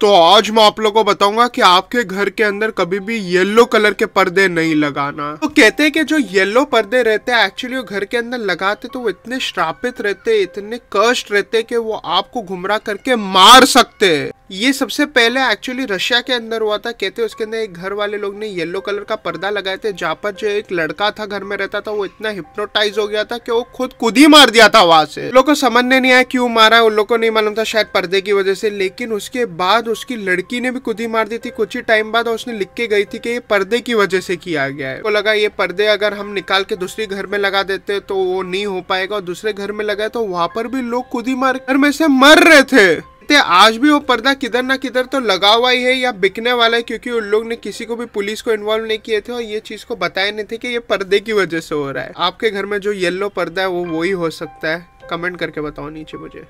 तो आज मैं आप लोगों को बताऊंगा कि आपके घर के अंदर कभी भी येलो कलर के पर्दे नहीं लगाना तो कहते हैं कि जो येलो पर्दे रहते हैं एक्चुअली वो घर के अंदर लगाते तो वो इतने श्रापित रहते इतने कष्ट रहते कि वो आपको घुमरा करके मार सकते हैं ये सबसे पहले एक्चुअली रशिया के अंदर हुआ था कहते उसके अंदर एक घर वाले लोग ने येलो कलर का पर्दा लगाए थे जहाँ पर जो एक लड़का था घर में रहता था वो इतना हिप्नोटाइज हो गया था कि वो खुद खुद ही मार दिया था वहां से लोग को समझने नहीं आया क्यों मारा उन लोग को नहीं मालूम था शायद पर्दे की वजह से लेकिन उसके बाद उसकी लड़की ने भी खुद ही मार दी थी कुछ ही टाइम बाद उसने लिख के गई थी कि ये पर्दे की वजह से किया गया है वो लगा ये पर्दे अगर हम निकाल के दूसरे घर में लगा देते तो वो नहीं हो पाएगा और दूसरे घर में लगाए तो वहां पर भी लोग खुद ही मार घर में से मर रहे थे देखते हैं आज भी वो पर्दा किधर ना किधर तो लगा हुआ ही है या बिकने वाला है क्योंकि उन लोग ने किसी को भी पुलिस को इन्वॉल्व नहीं किए थे और ये चीज को बताए नहीं थे कि ये पर्दे की वजह से हो रहा है आपके घर में जो येल्लो पर्दा है वो वही हो सकता है कमेंट करके बताओ नीचे मुझे